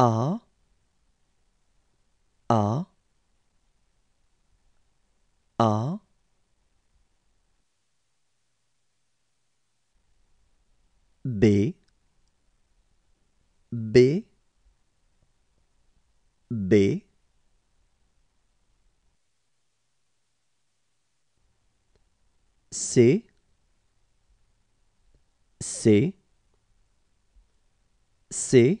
A A A B B B C C C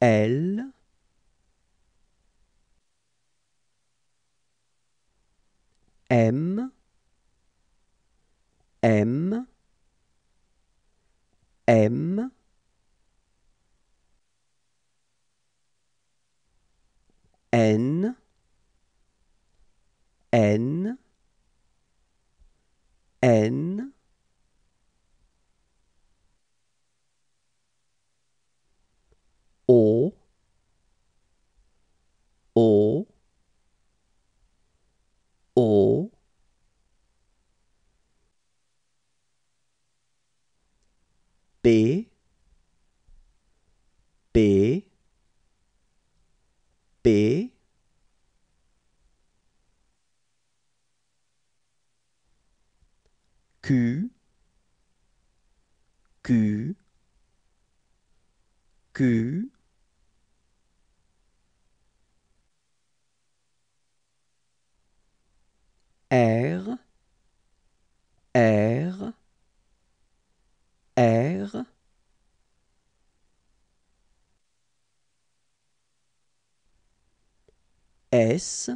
L M, M, M, N, N, N, or R, R, R. S,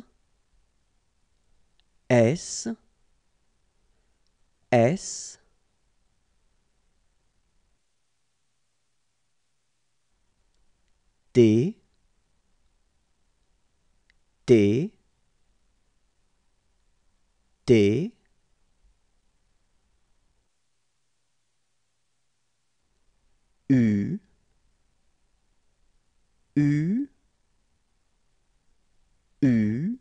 S, S. D, D. D, U U U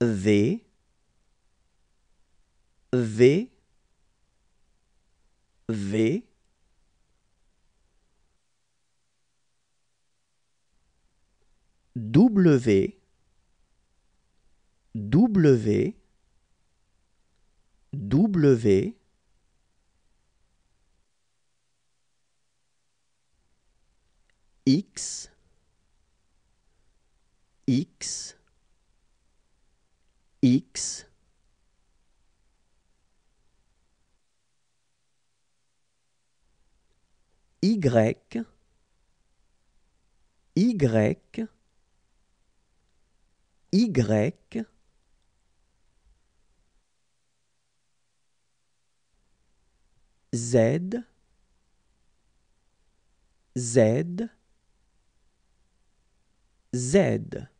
V V V W W W X X X Y Y y Z Z Z